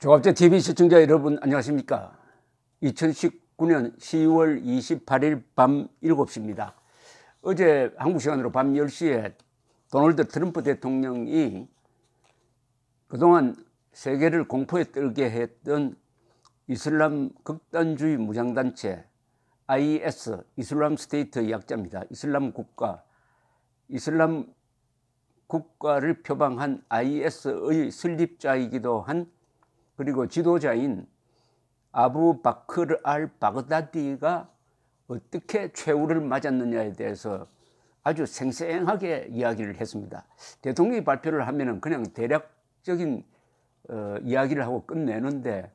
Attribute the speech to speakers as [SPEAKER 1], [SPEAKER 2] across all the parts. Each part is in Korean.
[SPEAKER 1] 조합제 TV 시청자 여러분 안녕하십니까 2019년 10월 28일 밤 7시입니다 어제 한국 시간으로 밤 10시에 도널드 트럼프 대통령이 그동안 세계를 공포에 떨게 했던 이슬람 극단주의 무장단체 IS 이슬람 스테이트 의 약자입니다 이슬람 국가 이슬람 국가를 표방한 IS의 설립자이기도 한 그리고 지도자인 아부 바크르 알 바그다디가 어떻게 최후를 맞았느냐에 대해서 아주 생생하게 이야기를 했습니다. 대통령이 발표를 하면은 그냥 대략적인 어, 이야기를 하고 끝내는데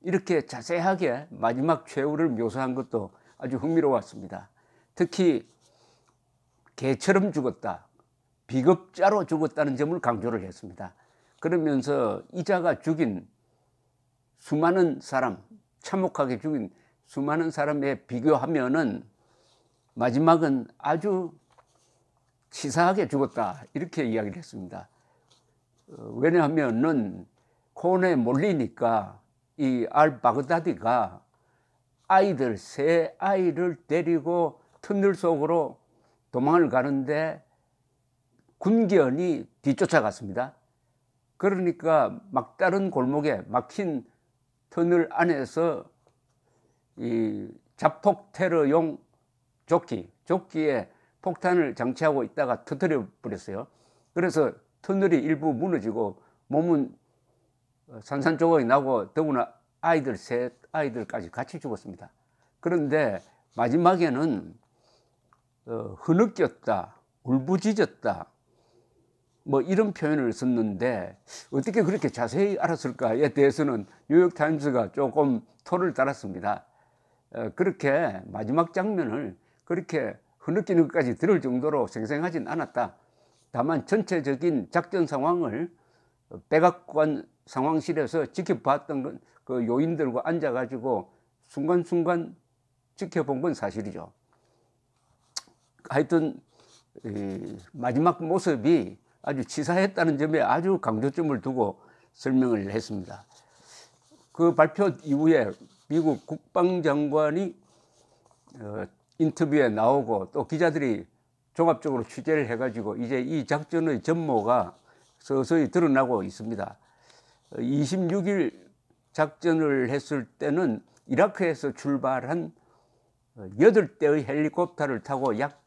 [SPEAKER 1] 이렇게 자세하게 마지막 최후를 묘사한 것도 아주 흥미로웠습니다. 특히 개처럼 죽었다, 비겁자로 죽었다는 점을 강조를 했습니다. 그러면서 이자가 죽인 수많은 사람, 참혹하게 죽인 수많은 사람에 비교하면은 마지막은 아주 치사하게 죽었다. 이렇게 이야기를 했습니다. 어, 왜냐하면코너에 몰리니까 이알 바그다디가 아이들, 세 아이를 데리고 터널 속으로 도망을 가는데 군견이 뒤쫓아갔습니다. 그러니까 막다른 골목에 막힌 터널 안에서 이 잡폭 테러용 조끼, 조끼에 폭탄을 장치하고 있다가 터뜨려 버렸어요. 그래서 터널이 일부 무너지고 몸은 산산조각이 나고 더구나 아이들 셋, 아이들까지 같이 죽었습니다. 그런데 마지막에는 어, 흐느꼈다, 울부짖었다, 뭐 이런 표현을 썼는데 어떻게 그렇게 자세히 알았을까에 대해서는 뉴욕타임스가 조금 토를 달았습니다. 어, 그렇게 마지막 장면을 그렇게 흐느끼는 것까지 들을 정도로 생생하진 않았다. 다만 전체적인 작전 상황을 백악관 상황실에서 지켜봤던 그 요인들과 앉아가지고 순간순간 지켜본 건 사실이죠. 하여튼 마지막 모습이 아주 치사했다는 점에 아주 강조점을 두고 설명을 했습니다. 그 발표 이후에 미국 국방장관이 어, 인터뷰에 나오고 또 기자들이 종합적으로 취재를 해가지고 이제 이 작전의 전모가 서서히 드러나고 있습니다. 26일 어, 작전을 했을 때는 이라크에서 출발한 8대의 어, 헬리콥터를 타고 약,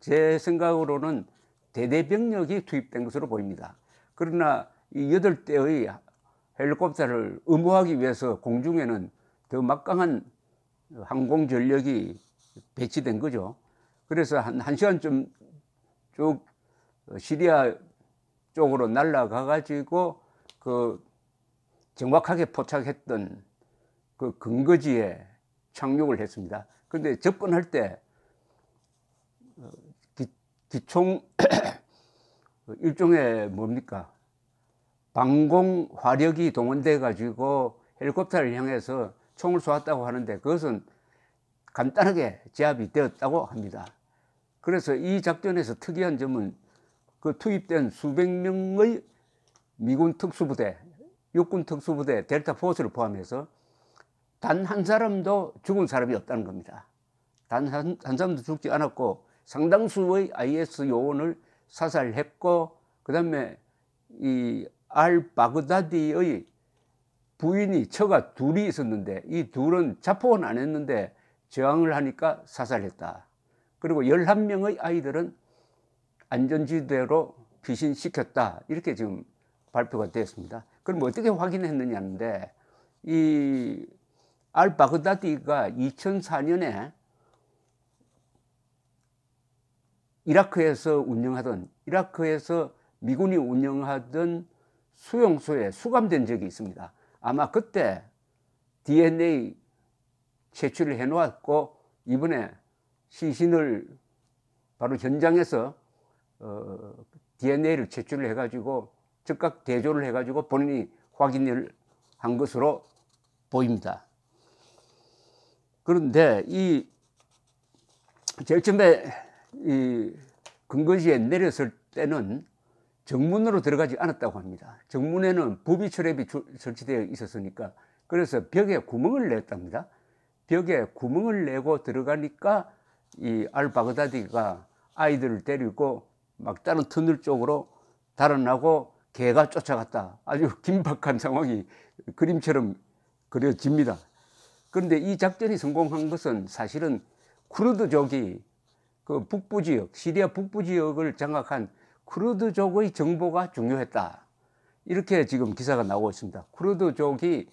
[SPEAKER 1] 제 생각으로는 대대병력이 투입된 것으로 보입니다. 그러나 이 여덟 대의 헬리콥터를 음모하기 위해서 공중에는 더 막강한 항공 전력이 배치된 거죠. 그래서 한, 한 시간쯤 쭉 시리아 쪽으로 날아가 가지고 그 정확하게 포착했던 그 근거지에 착륙을 했습니다. 그런데 접근할 때 기총 일종의 뭡니까 방공 화력이 동원돼 가지고 헬리콥터를 향해서 총을 쏘았다고 하는데 그것은 간단하게 제압이 되었다고 합니다. 그래서 이 작전에서 특이한 점은 그 투입된 수백 명의 미군 특수부대, 육군 특수부대, 델타 포스를 포함해서 단 한 사람도 죽은 사람이 없다는 겁니다. 단 한 사람도 죽지 않았고 상당수의 IS 요원을 사살했고 그 다음에 이 알 바그다디의 부인이 처가 둘이 있었는데 이 둘은 자폭은 안 했는데 저항을 하니까 사살했다 그리고 11명의 아이들은 안전지대로 귀신시켰다 이렇게 지금 발표가 되었습니다 그럼 어떻게 확인했느냐 인데이 알 바그다디가 2004년에 이라크에서 운영하던 이라크에서 미군이 운영하던 수용소에 수감된 적이 있습니다. 아마 그때 DNA 채취를 해 놓았고 이번에 시신을 바로 현장에서 어, DNA를 채취를 해 가지고 즉각 대조를 해 가지고 본인이 확인을 한 것으로 보입니다. 그런데 이 제일 처음에 이 근거지에 내렸을 때는 정문으로 들어가지 않았다고 합니다. 정문에는 부비 철랩이 설치되어 있었으니까 그래서 벽에 구멍을 냈답니다. 벽에 구멍을 내고 들어가니까 이 알바그다디가 아이들을 데리고 막 다른 터널 쪽으로 달아나고 개가 쫓아갔다. 아주 긴박한 상황이 그림처럼 그려집니다. 그런데 이 작전이 성공한 것은 사실은 쿠르드족이 그 북부 지역, 시리아 북부 지역을 장악한 쿠르드족의 정보가 중요했다. 이렇게 지금 기사가 나오고 있습니다. 쿠르드족이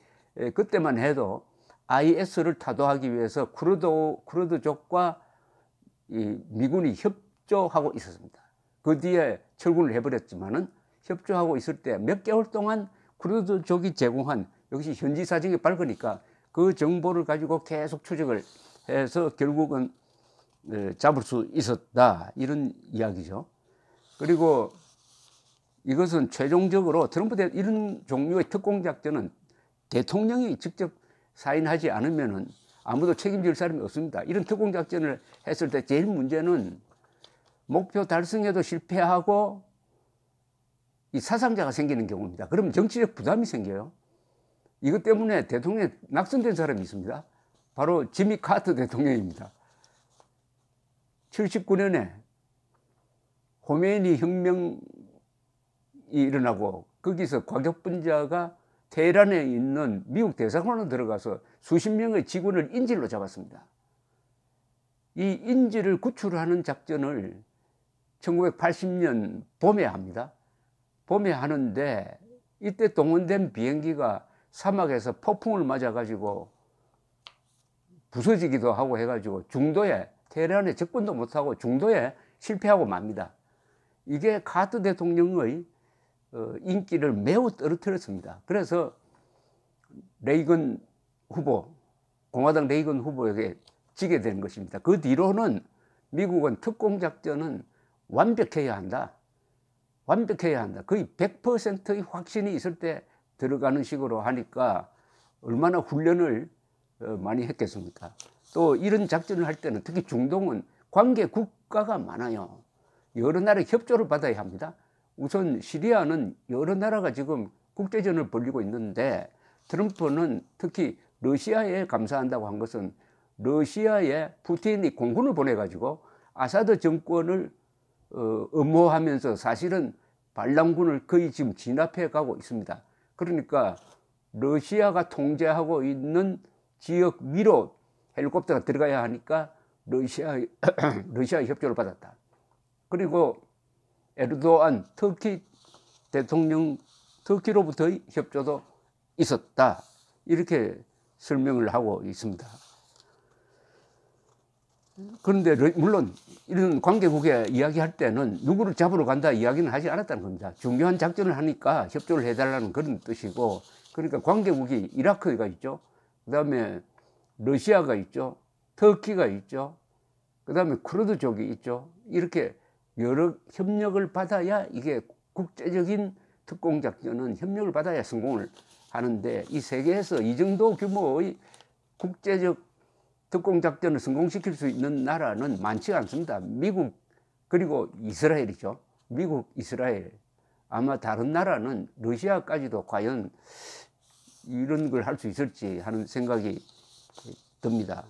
[SPEAKER 1] 그때만 해도 IS를 타도하기 위해서 쿠르드, 쿠르드족과 이 미군이 협조하고 있었습니다. 그 뒤에 철군을 해버렸지만은 협조하고 있을 때 몇 개월 동안 쿠르드족이 제공한 역시 현지 사정이 밝으니까 그 정보를 가지고 계속 추적을 해서 결국은 네, 잡을 수 있었다 이런 이야기죠. 그리고 이것은 최종적으로 트럼프 대 이런 종류의 특공 작전은 대통령이 직접 사인하지 않으면은 아무도 책임질 사람이 없습니다. 이런 특공 작전을 했을 때 제일 문제는 목표 달성에도 실패하고 이 사상자가 생기는 경우입니다. 그럼 정치적 부담이 생겨요. 이것 때문에 대통령에 낙선된 사람이 있습니다. 바로 지미 카트 대통령입니다. 79년에 호메니 혁명이 일어나고 거기서 과격분자가 테란에 있는 미국 대사관으로 들어가서 수십 명의 직원을 인질로 잡았습니다. 이 인질을 구출하는 작전을 1980년 봄에 합니다. 봄에 하는데 이때 동원된 비행기가 사막에서 폭풍을 맞아가지고 부서지기도 하고 해가지고 중도에 테란에 접근도 못하고 중도에 실패하고 맙니다. 이게 카트 대통령의 어, 인기를 매우 떨어뜨렸습니다. 그래서 레이건 후보, 공화당 레이건 후보에게 지게 된 것입니다. 그 뒤로는 미국은 특공작전은 완벽해야 한다. 완벽해야 한다. 거의 100%의 확신이 있을 때 들어가는 식으로 하니까 얼마나 훈련을 어, 많이 했겠습니까? 또 이런 작전을 할 때는 특히 중동은 관계 국가가 많아요. 여러 나라의 협조를 받아야 합니다. 우선 시리아는 여러 나라가 지금 국제전을 벌리고 있는데 트럼프는 특히 러시아에 감사한다고 한 것은 러시아에 푸틴이 공군을 보내가지고 아사드 정권을 어, 음모하면서 사실은 반란군을 거의 지금 진압해 가고 있습니다. 그러니까 러시아가 통제하고 있는 지역 위로 헬리콥터가 들어가야 하니까 러시아, 러시아 협조를 받았다. 그리고 에르도안 터키 대통령 터키로부터의 협조도 있었다. 이렇게 설명을 하고 있습니다. 그런데 물론 이런 관계국에 이야기할 때는 누구를 잡으러 간다 이야기는 하지 않았다는 겁니다. 중요한 작전을 하니까 협조를 해달라는 그런 뜻이고 그러니까 관계국이 이라크가 있죠. 그 다음에 러시아가 있죠. 터키가 있죠. 그 다음에 크루드족이 있죠. 이렇게 여러 협력을 받아야 이게 국제적인 특공작전은 협력을 받아야 성공을 하는데 이 세계에서 이 정도 규모의 국제적 특공작전을 성공시킬 수 있는 나라는 많지 않습니다. 미국 그리고 이스라엘이죠. 미국, 이스라엘. 아마 다른 나라는 러시아까지도 과연 이런 걸 할 수 있을지 하는 생각이 듭니다.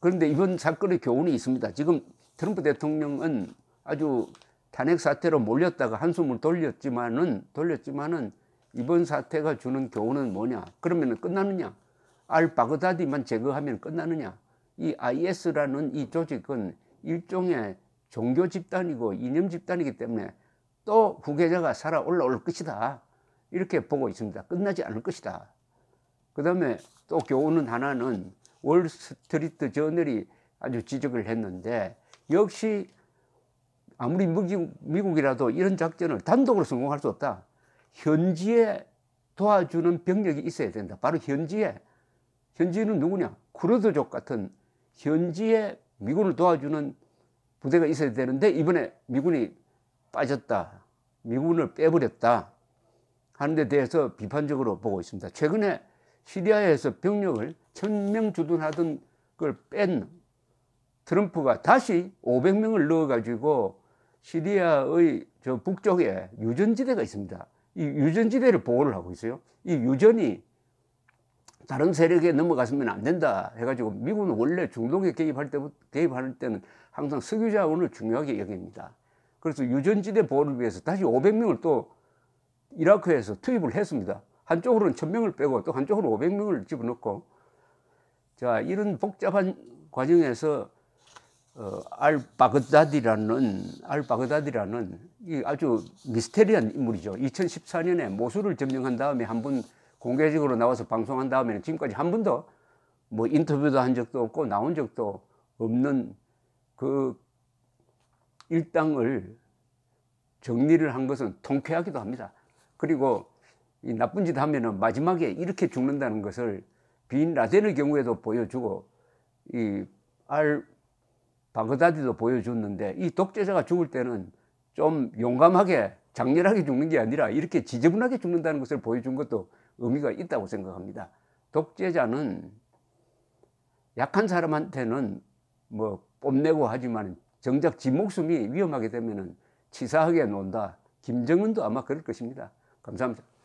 [SPEAKER 1] 그런데 이번 사건의 교훈이 있습니다. 지금 트럼프 대통령은 아주 탄핵 사태로 몰렸다가 한숨을 돌렸지만은 돌렸지만은 이번 사태가 주는 교훈은 뭐냐? 그러면 끝나느냐? 알 바그다디만 제거하면 끝나느냐? 이 IS라는 이 조직은 일종의 종교 집단이고 이념 집단이기 때문에 또 후계자가 살아 올라올 것이다. 이렇게 보고 있습니다. 끝나지 않을 것이다. 그 다음에 또 교훈은 하나는 월스트리트 저널이 아주 지적을 했는데 역시 아무리 미국이라도 이런 작전을 단독으로 성공할 수 없다. 현지에 도와주는 병력이 있어야 된다. 바로 현지에. 현지는 누구냐? 쿠르드족 같은 현지에 미군을 도와주는 부대가 있어야 되는데 이번에 미군이 빠졌다. 미군을 빼버렸다. 하는 데 대해서 비판적으로 보고 있습니다. 최근에 시리아에서 병력을 천 명 주둔하던 걸 뺀 트럼프가 다시 500명을 넣어가지고 시리아의 저 북쪽에 유전지대가 있습니다. 이 유전지대를 보호를 하고 있어요. 이 유전이 다른 세력에 넘어갔으면 안 된다 해가지고 미국은 원래 중동에 개입할 때 개입할 때는 항상 석유 자원을 중요하게 여깁니다. 그래서 유전지대 보호를 위해서 다시 500명을 또 이라크에서 투입을 했습니다. 한쪽으로는 천명을 빼고 또 한쪽으로 500명을 집어넣고 자 이런 복잡한 과정에서 어, 알바그다디라는 알바그다디라는 이 아주 미스테리한 인물이죠. 2014년에 모수를 점령한 다음에 한 번 공개적으로 나와서 방송한 다음에는 지금까지 한 번도 뭐 인터뷰도 한 적도 없고 나온 적도 없는 그 일당을 정리를 한 것은 통쾌하기도 합니다. 그리고 이 나쁜 짓 하면은 마지막에 이렇게 죽는다는 것을 빈 라덴의 경우에도 보여주고 이 알 바그다디도 보여줬는데 이 독재자가 죽을 때는 좀 용감하게 장렬하게 죽는 게 아니라 이렇게 지저분하게 죽는다는 것을 보여준 것도 의미가 있다고 생각합니다. 독재자는 약한 사람한테는 뭐 뽐내고 하지만 정작 지 목숨이 위험하게 되면은 치사하게 논다. 김정은도 아마 그럴 것입니다. 감사합니다.